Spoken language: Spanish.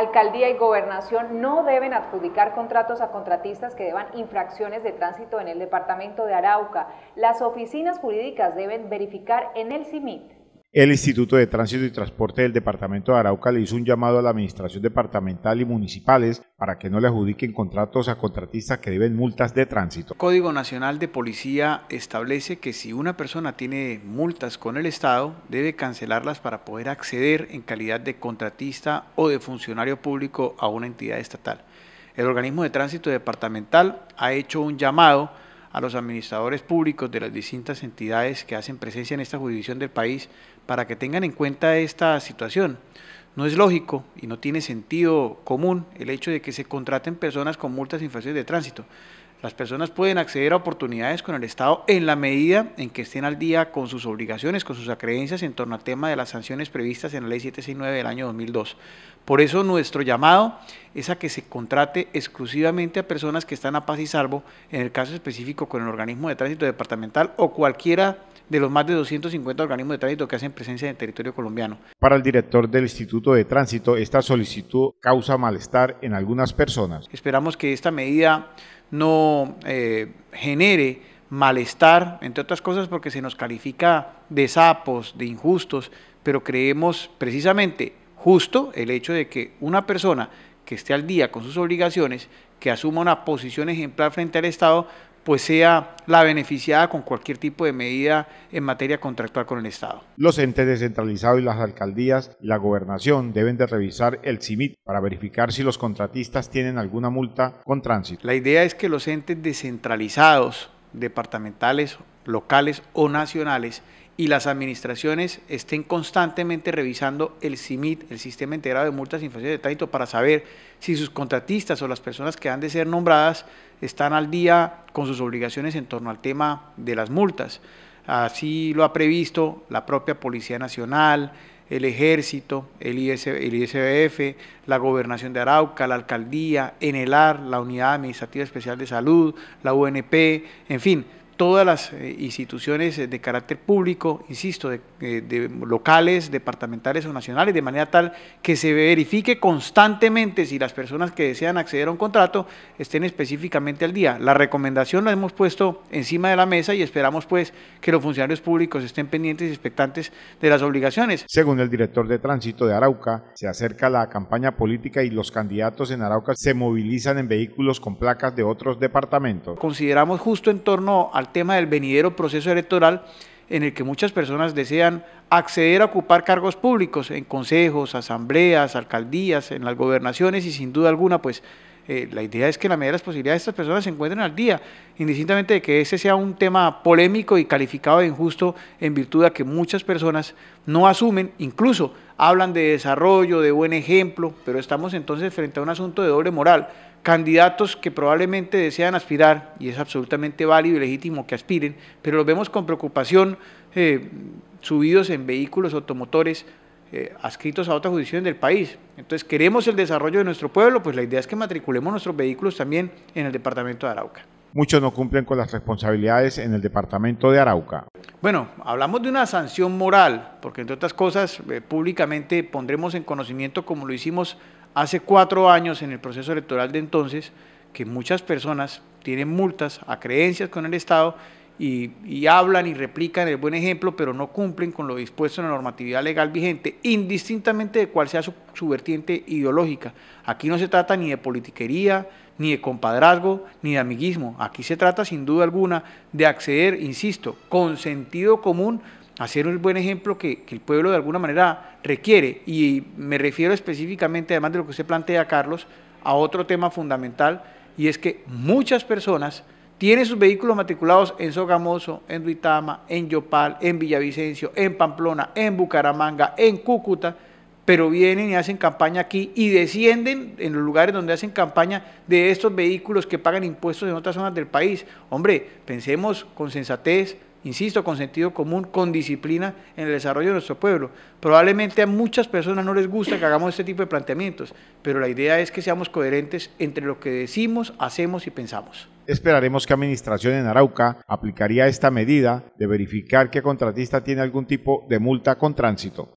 alcaldía y gobernación no deben adjudicar contratos a contratistas que deban infracciones de tránsito en el departamento de Arauca. Las oficinas jurídicas deben verificar en el CIMIT el Instituto de Tránsito y Transporte del Departamento de Arauca le hizo un llamado a la Administración Departamental y municipales para que no le adjudiquen contratos a contratistas que deben multas de tránsito. El Código Nacional de Policía establece que si una persona tiene multas con el Estado, debe cancelarlas para poder acceder en calidad de contratista o de funcionario público a una entidad estatal. El organismo de tránsito departamental ha hecho un llamado a los administradores públicos de las distintas entidades que hacen presencia en esta jurisdicción del país para que tengan en cuenta esta situación. No es lógico y no tiene sentido común el hecho de que se contraten personas con multas e infracciones de tránsito. Las personas pueden acceder a oportunidades con el Estado en la medida en que estén al día con sus obligaciones, con sus acreencias en torno al tema de las sanciones previstas en la Ley 769 del año 2002. Por eso nuestro llamado es a que se contrate exclusivamente a personas que están a paz y salvo, en el caso específico con el organismo de tránsito departamental o cualquiera de los más de 250 organismos de tránsito que hacen presencia en el territorio colombiano. Para el director del Instituto de Tránsito, esta solicitud causa malestar en algunas personas. Esperamos que esta medida no eh, genere malestar, entre otras cosas porque se nos califica de sapos, de injustos, pero creemos precisamente justo el hecho de que una persona que esté al día con sus obligaciones, que asuma una posición ejemplar frente al Estado, pues sea la beneficiada con cualquier tipo de medida en materia contractual con el Estado. Los entes descentralizados y las alcaldías y la gobernación deben de revisar el CIMIT para verificar si los contratistas tienen alguna multa con tránsito. La idea es que los entes descentralizados, departamentales, locales o nacionales y las administraciones estén constantemente revisando el CIMIT, el Sistema Integrado de Multas y e de Tránsito, para saber si sus contratistas o las personas que han de ser nombradas están al día con sus obligaciones en torno al tema de las multas. Así lo ha previsto la propia Policía Nacional, el Ejército, el, el ISBF, la Gobernación de Arauca, la Alcaldía, ENELAR, la Unidad Administrativa Especial de Salud, la UNP, en fin, todas las eh, instituciones eh, de carácter público, insisto, eh, de, locales, departamentales o nacionales, de manera tal que se verifique constantemente si las personas que desean acceder a un contrato estén específicamente al día. La recomendación la hemos puesto encima de la mesa y esperamos pues que los funcionarios públicos estén pendientes y expectantes de las obligaciones. Según el director de tránsito de Arauca, se acerca la campaña política y los candidatos en Arauca se movilizan en vehículos con placas de otros departamentos. Consideramos justo en torno al tema del venidero proceso electoral en el que muchas personas desean acceder a ocupar cargos públicos en consejos, asambleas, alcaldías, en las gobernaciones y sin duda alguna pues eh, la idea es que en la medida de las posibilidades estas personas se encuentren al día, indistintamente de que ese sea un tema polémico y calificado de injusto en virtud de que muchas personas no asumen, incluso hablan de desarrollo, de buen ejemplo, pero estamos entonces frente a un asunto de doble moral. Candidatos que probablemente desean aspirar, y es absolutamente válido y legítimo que aspiren, pero los vemos con preocupación eh, subidos en vehículos automotores eh, adscritos a otras jurisdicciones del país. Entonces, queremos el desarrollo de nuestro pueblo, pues la idea es que matriculemos nuestros vehículos también en el departamento de Arauca. Muchos no cumplen con las responsabilidades en el departamento de Arauca. Bueno, hablamos de una sanción moral, porque entre otras cosas, eh, públicamente pondremos en conocimiento, como lo hicimos hace cuatro años en el proceso electoral de entonces, que muchas personas tienen multas a creencias con el Estado y, hablan y replican el buen ejemplo, pero no cumplen con lo dispuesto en la normatividad legal vigente, indistintamente de cuál sea su, vertiente ideológica. Aquí no se trata ni de politiquería, ni de compadrazgo, ni de amiguismo. Aquí se trata sin duda alguna de acceder, insisto, con sentido común a ser un buen ejemplo que, que, el pueblo de alguna manera requiere. Y me refiero específicamente, además de lo que usted plantea, Carlos, a otro tema fundamental, y es que muchas personas tienen sus vehículos matriculados en Sogamoso, en Duitama, en Yopal, en Villavicencio, en Pamplona, en Bucaramanga, en Cúcuta, pero vienen y hacen campaña aquí y descienden en los lugares donde hacen campaña de estos vehículos que pagan impuestos en otras zonas del país. Hombre, pensemos con sensatez, insisto, con sentido común, con disciplina en el desarrollo de nuestro pueblo. Probablemente a muchas personas no les gusta que hagamos este tipo de planteamientos, pero la idea es que seamos coherentes entre lo que decimos, hacemos y pensamos. Esperaremos que la Administración en Arauca aplicaría esta medida de verificar que contratista tiene algún tipo de multa con tránsito.